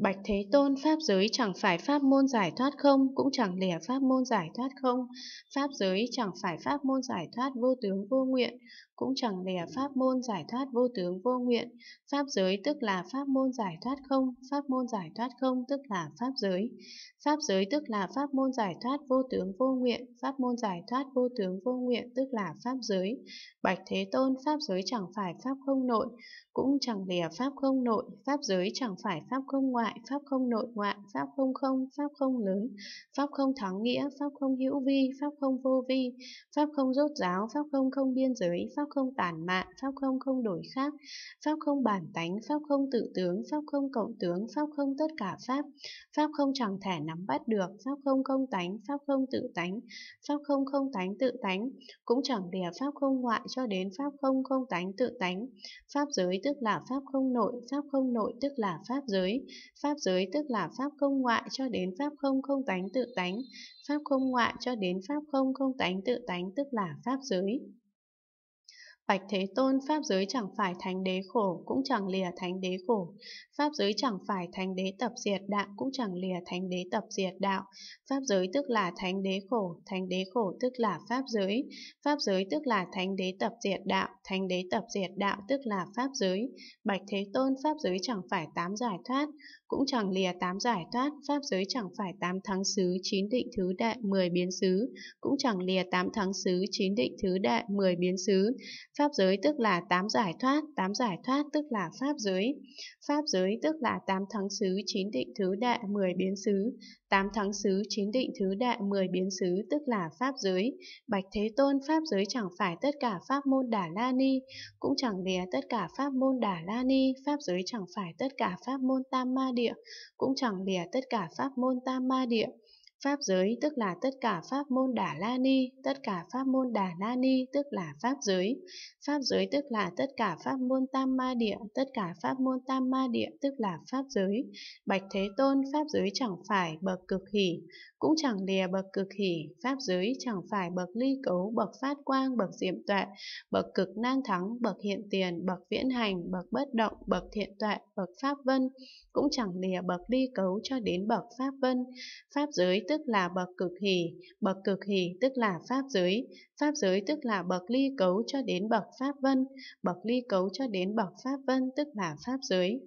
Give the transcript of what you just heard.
Bạch Thế Tôn, Pháp giới chẳng phải pháp môn giải thoát không, cũng chẳng lẻ pháp môn giải thoát không. Pháp giới chẳng phải pháp môn giải thoát vô tướng vô nguyện, cũng chẳng lẻ pháp môn giải thoát vô tướng vô nguyện. Pháp giới tức là pháp môn giải thoát không, pháp môn giải thoát không tức là pháp giới. Pháp giới tức là pháp môn giải thoát vô tướng vô nguyện, pháp môn giải thoát vô tướng vô nguyện tức là pháp giới. Bạch Thế Tôn, pháp giới chẳng phải pháp không nội, cũng chẳng lẻ pháp không nội, pháp giới chẳng phải pháp không ngoại ngoại, pháp không nội ngoại, pháp không không, pháp không lớn, pháp không thắng nghĩa, pháp không hữu vi, pháp không vô vi, pháp không rốt ráo, pháp không không biên giới, pháp không tản mạn, pháp không không đổi khác, pháp không bản tánh, pháp không tự tướng, pháp không cộng tướng, pháp không tất cả pháp, pháp không chẳng thể nắm bắt được, pháp không không tánh, pháp không tự tánh, pháp không không tánh tự tánh, cũng chẳng lìa pháp không ngoại cho đến pháp không không tánh tự tánh. Pháp giới tức là pháp không nội, pháp không nội tức là pháp giới, Pháp giới tức là pháp không ngoại cho đến pháp không không tánh tự tánh, pháp không ngoại cho đến pháp không không tánh tự tánh tức là pháp giới. Bạch Thế Tôn Pháp giới chẳng phải thánh đế khổ cũng chẳng lìa thánh đế khổ. Pháp giới chẳng phải thánh đế tập diệt đạo cũng chẳng lìa thánh đế tập diệt đạo. Pháp giới tức là thánh đế khổ, thánh đế khổ tức là pháp giới. Pháp giới tức là thánh đế tập diệt đạo, thánh đế tập diệt đạo tức là pháp giới. Bạch Thế Tôn Pháp giới chẳng phải tám giải thoát, cũng chẳng lìa tám giải thoát. Pháp giới chẳng phải tám thắng xứ, chín định thứ đại, mười biến xứ, cũng chẳng lìa tám thắng xứ, chín định thứ đại, mười biến xứ Pháp giới tức là tám giải thoát, tám giải thoát tức là pháp giới. Pháp giới tức là tám thắng xứ, chín định thứ đại, mười biến xứ. Tám thắng xứ, chín định thứ đại, mười biến xứ tức là pháp giới. Bạch Thế Tôn, pháp giới chẳng phải tất cả pháp môn Đà La Ni, cũng chẳng lìa tất cả pháp môn Đà La Ni, pháp giới chẳng phải tất cả pháp môn Tam Ma Địa, cũng chẳng lìa tất cả pháp môn Tam Ma Địa. Pháp giới tức là tất cả pháp môn Đà La Ni, tất cả pháp môn Đà La Ni tức là pháp giới. Pháp giới tức là tất cả pháp môn Tam Ma Địa, tất cả pháp môn Tam Ma Địa tức là pháp giới. Bạch Thế Tôn, pháp giới chẳng phải bậc cực hỷ, cũng chẳng lìa bậc cực hỷ, pháp giới chẳng phải bậc ly cấu, bậc phát quang, bậc diệm tuệ, bậc cực nan thắng, bậc hiện tiền, bậc viễn hành, bậc bất động, bậc thiện tuệ, bậc pháp vân, cũng chẳng lìa bậc ly cấu cho đến bậc pháp vân. Pháp giới tức tức là bậc cực hỷ, bậc cực hỷ tức là pháp giới, pháp giới tức là bậc ly cấu cho đến bậc pháp vân, bậc ly cấu cho đến bậc pháp vân tức là pháp giới.